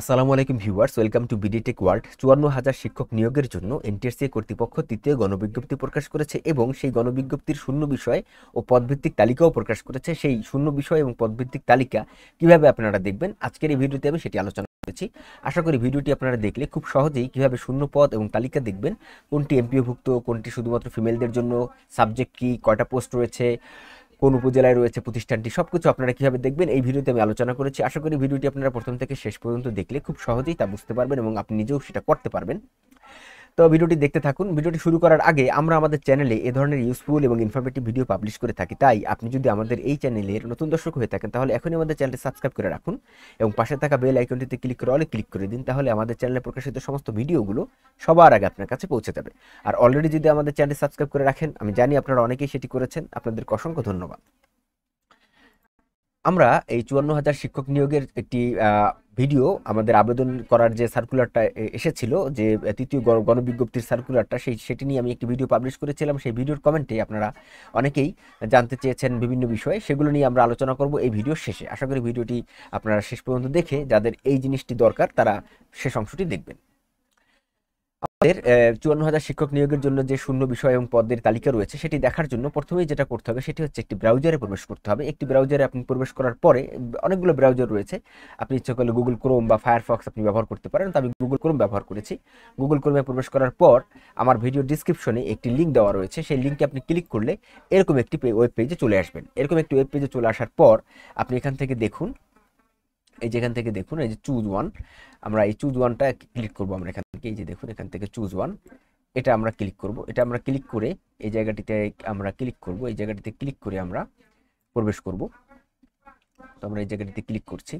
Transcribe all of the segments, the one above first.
আসসালামু আলাইকুম viewers welcome to BDTech World চুয়ান্ন হাজার শিক্ষক নিয়োগের জন্য এনটিএসসি কর্তৃপক্ষ তৃতীয় গণবিজ্ঞপ্তি প্রকাশ করেছে এবং সেই গণবিজ্ঞপ্তির শূন্য বিষয় ও পদভিত্তিক তালিকাও প্রকাশ করেছে সেই শূন্য বিষয় এবং পদভিত্তিক তালিকা কিভাবে আপনারা দেখবেন আজকের এই ভিডিওতে আমি সেটি আলোচনা করেছি আশা করি ভিডিওটি আপনারা দেখলে খুব সহজেই কীভাবে শূন্য পদ এবং তালিকা দেখবেন কোনটি এমপিওভুক্ত কোনটি শুধুমাত্র ফিমেলদের জন্য সাবজেক্ট কী কয়টা পোস্ট রয়েছে কোন উপজেলায় রয়েছে প্রতিষ্ঠানটি সবকিছু আপনারা কিভাবে দেখবেন এই ভিডিওতে আমি আলোচনা করেছি আশা করি ভিডিওটি আপনারা প্রথম থেকে শেষ পর্যন্ত দেখলে খুব সহজেই তা বুঝতে পারবেন এবং আপনি নিজেও সেটা করতে পারবেন তো ভিডিওটি দেখতে থাকুন ভিডিওটি শুরু করার আগে আমরা আমাদের চ্যানেলে এ ধরনের ইউজফুল এবং ইনফরমেটিভ ভিডিও পাবলিশ করে থাকি তাই আপনি যদি আমাদের এই চ্যানেলের নতুন দর্শক হয়ে থাকেন তাহলে এখনই আমাদের চ্যানেলটি সাবস্ক্রাইব করে রাখুন এবং পাশে থাকা বেল আইকনটিতে ক্লিক করে অলে ক্লিক করে দিন তাহলে আমাদের চ্যানেলে প্রকাশিত সমস্ত ভিডিওগুলো সবার আগে আপনার কাছে পৌঁছে যাবে আর অলরেডি যদি আমাদের চ্যানেলটি সাবস্ক্রাইব করে রাখেন আমি জানি আপনারা অনেকেই সেটি করেছেন আপনাদেরকে অসংখ্য ধন্যবাদ আমরা এই চুয়ান্ন হাজার শিক্ষক নিয়োগের একটি ভিডিও আমাদের আবেদন করার যে সার্কুলারটা এসেছিল যে তৃতীয় গণবিজ্ঞপ্তির সার্কুলারটা সেই সেটি নিয়ে আমি একটি ভিডিও পাবলিশ করেছিলাম সেই ভিডিওর কমেন্টে আপনারা অনেকেই জানতে চেয়েছেন বিভিন্ন বিষয়ে সেগুলো নিয়ে আমরা আলোচনা করব এই ভিডিও শেষে আশা করি ভিডিওটি আপনারা শেষ পর্যন্ত দেখে যাদের এই জিনিসটি দরকার তারা শেষ অংশটি দেখবেন চুয়ান্ন হাজার শিক্ষক নিয়োগের জন্য যে শূন্য বিষয় এবং পদের তালিকা রয়েছে সেটি দেখার জন্য প্রথমেই যেটা করতে হবে সেটি হচ্ছে একটি ব্রাউজারে প্রবেশ করতে হবে একটি ব্রাউজারে আপনি প্রবেশ করার পরে অনেকগুলো ব্রাউজার রয়েছে আপনি ইচ্ছা করলে গুগল ক্রোম বা ফায়ারফক্স আপনি ব্যবহার করতে পারেন তো আমি গুগল ক্রোম ব্যবহার করেছি গুগল ক্রোমে প্রবেশ করার পর আমার ভিডিও ডিসক্রিপশনে একটি লিঙ্ক দেওয়া রয়েছে সেই লিঙ্কে আপনি ক্লিক করলে এরকম একটি ওয়েব পেজে চলে আসবেন এরকম একটি ওয়েব পেজে চলে আসার পর আপনি এখান থেকে দেখুন এই যেখান থেকে দেখুন এই যে চুজ ওয়ান আমরা এই চুজ ওয়ানটা ক্লিক করবো আমরা এখান থেকে এই যে দেখুন এখান থেকে চুজ ওয়ান এটা আমরা ক্লিক করব এটা আমরা ক্লিক করে এই জায়গাটিতে আমরা ক্লিক করব এই জায়গাটিতে ক্লিক করে আমরা প্রবেশ করব তো আমরা এই জায়গাটিতে ক্লিক করছি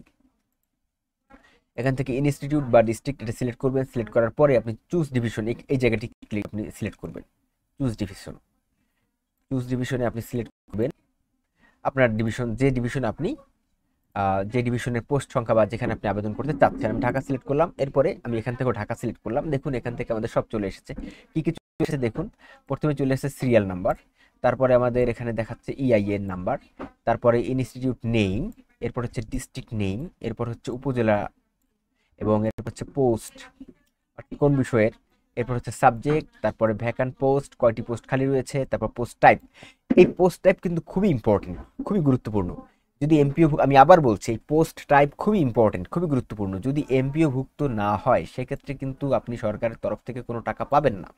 এখান থেকে ইনস্টিটিউট বা ডিস্ট্রিক্ট এটা সিলেক্ট করবেন সিলেক্ট করার পরে আপনি চুজ ডিভিশন এই জায়গাটি ক্লিক আপনি সিলেক্ট করবেন চুজ ডিভিশন চুজ ডিভিশনে আপনি সিলেক্ট করবেন আপনার ডিভিশন যে ডিভিশন আপনি যে ডিভিশনের পোস্ট সংখ্যা বা যেখানে আপনি আবেদন করতে চাচ্ছেন আমি ঢাকা সিলেক্ট করলাম এরপরে আমি এখান থেকে ঢাকা সিলেক্ট করলাম দেখুন এখান থেকে আমাদের সব চলে এসেছে কি কি চলে এসেছে দেখুন প্রথমে চলে এসেছে সিরিয়াল নাম্বার তারপরে আমাদের এখানে দেখাচ্ছে ইআইএন e নাম্বার তারপরে ইনস্টিটিউট নেইম এরপর হচ্ছে ডিস্ট্রিক্ট নেইম এরপর হচ্ছে উপজেলা এবং এরপর হচ্ছে পোস্ট কোন বিষয়ের এরপর হচ্ছে সাবজেক্ট তারপরে ভ্যাকান্ট পোস্ট কয়টি পোস্ট খালি রয়েছে তারপর পোস্ট টাইপ এই পোস্ট টাইপ কিন্তু খুবই ইম্পর্টেন্ট খুবই গুরুত্বপূর্ণ যদি এমপিও আমি আবার বলছি এই পোস্ট টাইপ খুবই ইম্পর্টেন্ট খুবই গুরুত্বপূর্ণ যদি এমপিওভুক্ত না হয় সেক্ষেত্রে কিন্তু আপনি সরকারের তরফ থেকে কোনো টাকা পাবেন না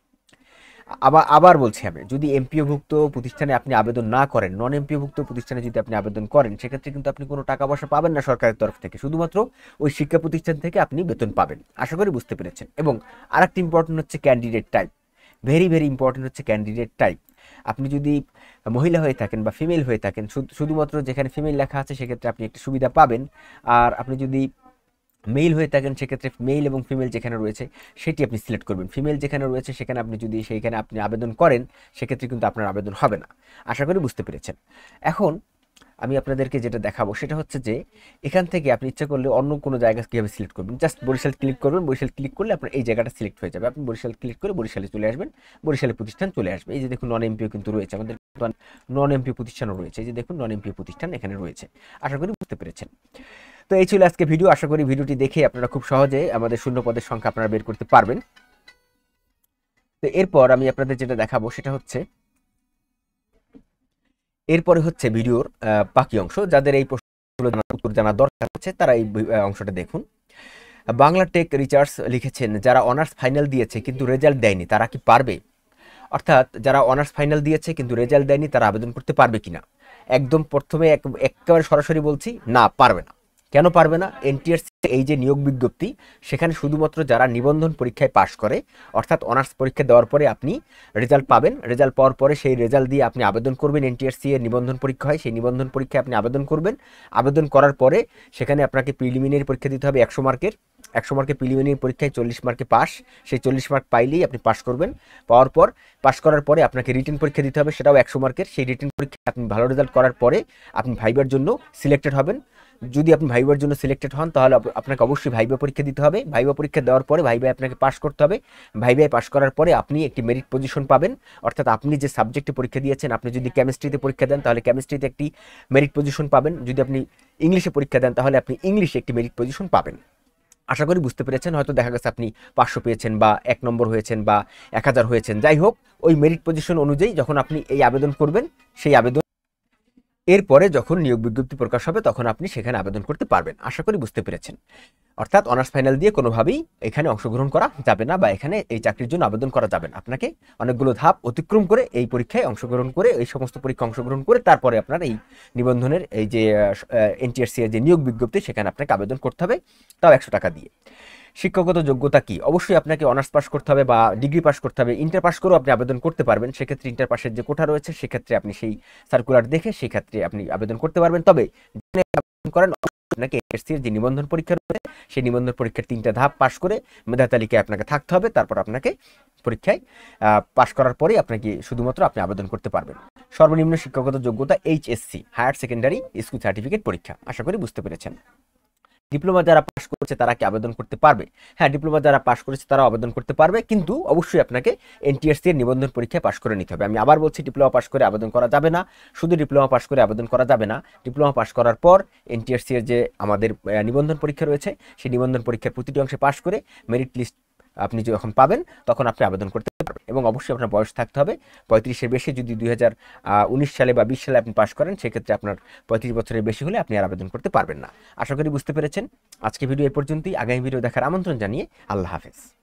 আবার আবার বলছি আমি যদি এমপিওভুক্ত প্রতিষ্ঠানে আপনি আবেদন না করেন নন এমপিওভুক্ত প্রতিষ্ঠানে যদি আপনি আবেদন করেন সেক্ষেত্রে কিন্তু আপনি কোনো টাকা পয়সা পাবেন না সরকারের তরফ থেকে শুধুমাত্র ওই শিক্ষা প্রতিষ্ঠান থেকে আপনি বেতন পাবেন আশা করি বুঝতে পেরেছেন এবং আরেকটি ইম্পর্টেন্ট হচ্ছে candidate type very very important হচ্ছে ক্যান্ডিডেট টাইপ আপনি যদি মহিলা হয়ে থাকেন বা ফিমেল হয়ে থাকেন শুধুমাত্র যেখানে ফিমেল লেখা আছে সেক্ষেত্রে আপনি একটি সুবিধা পাবেন আর আপনি যদি মেইল হয়ে থাকেন সেক্ষেত্রে মেইল এবং ফিমেল যেখানে রয়েছে সেটি আপনি সিলেক্ট করবেন ফিমেল যেখানে রয়েছে সেখানে আপনি যদি সেইখানে আপনি আবেদন করেন সেক্ষেত্রে কিন্তু আপনার আবেদন হবে না আশা করি বুঝতে পেরেছেন এখন আমি আপনাদেরকে যেটা দেখাবো সেটা হচ্ছে যে এখান থেকে আপনি ইচ্ছা করলে অন্য কোনো জায়গা কীভাবে সিলেক্ট করবেন জাস্ট বরিশাল ক্লিক করবেন বরিশাল ক্লিক করলে আপনার এই জায়গাটা সিলেক্ট হয়ে যাবে আপনি বরিশাল ক্লিক করে বরিশালে চলে আসবেন বরিশালের প্রতিষ্ঠান চলে আসবে এই যে দেখুন নন এমপিও কিন্তু রয়েছে আমাদের নন এমপিও প্রতিষ্ঠানও রয়েছে এই যে দেখুন নন এমপিও প্রতিষ্ঠান এখানে রয়েছে আশা করি বুঝতে পেরেছেন তো এই ছিল আজকে ভিডিও আশা করি ভিডিওটি দেখে আপনারা খুব সহজে আমাদের শূন্য পদের সংখ্যা আপনারা বের করতে পারবেন তো এরপর আমি আপনাদের যেটা দেখাবো সেটা হচ্ছে এরপরে হচ্ছে ভিডিওর বাকি অংশ যাদের এই প্রশ্নগুলো উত্তর জানা দরকার হচ্ছে তারা এই অংশটা দেখুন বাংলা টেক রিচার্স লিখেছেন যারা অনার্স ফাইনাল দিয়েছে কিন্তু রেজাল্ট দেয়নি তারা কি পারবে অর্থাৎ যারা অনার্স ফাইনাল দিয়েছে কিন্তু রেজাল্ট দেয়নি তারা আবেদন করতে পারবে কিনা একদম প্রথমে একেবারে সরাসরি বলছি না পারবে না কেন পারবে না এনটিএসসি e এই যে নিয়োগ বিজ্ঞপ্তি সেখানে শুধুমাত্র যারা নিবন্ধন পরীক্ষায় পাশ করে অর্থাৎ অনার্স পরীক্ষা দেওয়ার পরে আপনি রেজাল্ট পাবেন রেজাল্ট পাওয়ার পরে সেই রেজাল্ট দিয়ে আপনি আবেদন করবেন এনটিআরসি e এর নিবন্ধন পরীক্ষা হয় সেই নিবন্ধন পরীক্ষায় আপনি আবেদন করবেন আবেদন করার পরে সেখানে আপনাকে প্রিলিমিনারি পরীক্ষা দিতে হবে একশো মার্কের একশো মার্কের প্রিলিমিনারি পরীক্ষায় চল্লিশ মার্কে পাস সেই চল্লিশ মার্ক পাইলেই আপনি পাস করবেন পাওয়ার পর পাস করার পরে আপনাকে রিটার্ন পরীক্ষা দিতে হবে সেটাও একশো মার্কের সেই রিটার্ন পরীক্ষায় আপনি ভালো রেজাল্ট করার পরে আপনি ভাইবার জন্য সিলেক্টেড হবেন যদি আপনি ভাইবার জন্য সিলেক্টেড হন তাহলে আপনাকে অবশ্যই ভাইবা পরীক্ষা দিতে হবে ভাইবা পরীক্ষা দেওয়ার পরে ভাইবায় আপনাকে পাস করতে হবে ভাইবায় পাস করার পরে আপনি একটি মেরিট পজিশন পাবেন অর্থাৎ আপনি যে সাবজেক্টে পরীক্ষা দিয়েছেন আপনি যদি কেমিস্ট্রিতে পরীক্ষা দেন তাহলে কেমিস্ট্রিতে একটি মেরিট পজিশন পাবেন যদি আপনি ইংলিশে পরীক্ষা দেন তাহলে আপনি ইংলিশে একটি মেরিট পজিশন পাবেন আশা করি বুঝতে পেরেছেন হয়তো দেখা গেছে আপনি পাঁচশো পেয়েছেন বা এক নম্বর হয়েছেন বা এক হাজার হয়েছেন যাই হোক ওই মেরিট পজিশন অনুযায়ী যখন আপনি এই আবেদন করবেন সেই আবেদন এরপরে যখন নিয়োগ বিজ্ঞপ্তি প্রকাশ হবে তখন আপনি সেখানে আবেদন করতে পারবেন আশা করি বুঝতে পেরেছেন অর্থাৎ অনার্স ফাইনাল দিয়ে কোনোভাবেই এখানে অংশগ্রহণ করা যাবে না বা এখানে এই চাকরির জন্য আবেদন করা যাবে না আপনাকে অনেকগুলো ধাপ অতিক্রম করে এই পরীক্ষায় অংশগ্রহণ করে এই সমস্ত পরীক্ষা অংশগ্রহণ করে তারপরে আপনার এই নিবন্ধনের এই যে এনটিআরসি এর যে নিয়োগ বিজ্ঞপ্তি সেখানে আপনাকে আবেদন করতে হবে তাও একশো টাকা দিয়ে শিক্ষকগত যোগ্যতা কি অবশ্যই আপনাকে অনার্স পাস করতে হবে বা ডিগ্রি পাস করতে হবে ইন্টার পাস করেও আপনি আবেদন করতে পারবেন সেক্ষেত্রে ইন্টার পাসের যে কোঠা রয়েছে সেক্ষেত্রে আপনি সেই সার্কুলার দেখে সেক্ষেত্রে আপনি আবেদন করতে পারবেন তবে করেন আপনাকে এসসি এর যে নিবন্ধন পরীক্ষা রয়েছে সেই নিবন্ধন পরীক্ষার তিনটা ধাপ পাস করে মেধা তালিকায় আপনাকে থাকতে হবে তারপর আপনাকে পরীক্ষায় পাশ করার পরে আপনাকে শুধুমাত্র আপনি আবেদন করতে পারবেন সর্বনিম্ন শিক্ষাগত যোগ্যতা HSC higher secondary school certificate পরীক্ষা আশা করি বুঝতে পেরেছেন ডিপ্লোমা যারা পাশ করেছে তারা কি আবেদন করতে পারবে হ্যাঁ ডিপ্লোমা যারা পাশ করেছে তারা আবেদন করতে পারবে কিন্তু অবশ্যই আপনাকে এনটিএসসি e এর নিবন্ধন পরীক্ষায় পাশ করে নিতে হবে আমি আবার বলছি ডিপ্লোমা পাশ করে আবেদন করা যাবে না শুধু ডিপ্লোমা পাশ করে আবেদন করা যাবে না ডিপ্লোমা পাশ করার পর এনটিএসসি e এর যে আমাদের নিবন্ধন পরীক্ষা রয়েছে সেই নিবন্ধন পরীক্ষার প্রতিটি অংশে পাশ করে মেরিট লিস্ট আপনি যখন পাবেন তখন আপনি আবেদন করতে এবং অবশ্যই আপনার বয়স থাকতে হবে পঁয়ত্রিশের বেশি যদি দুই সালে বা বিশ সালে আপনি পাশ করেন সেক্ষেত্রে আপনার পঁয়ত্রিশ বছরের বেশি হলে আপনি আর আবেদন করতে পারবেন না আশা করি বুঝতে পেরেছেন আজকে ভিডিও এ পর্যন্তই আগামী ভিডিও দেখার আমন্ত্রণ জানিয়ে আল্লাহ হাফেজ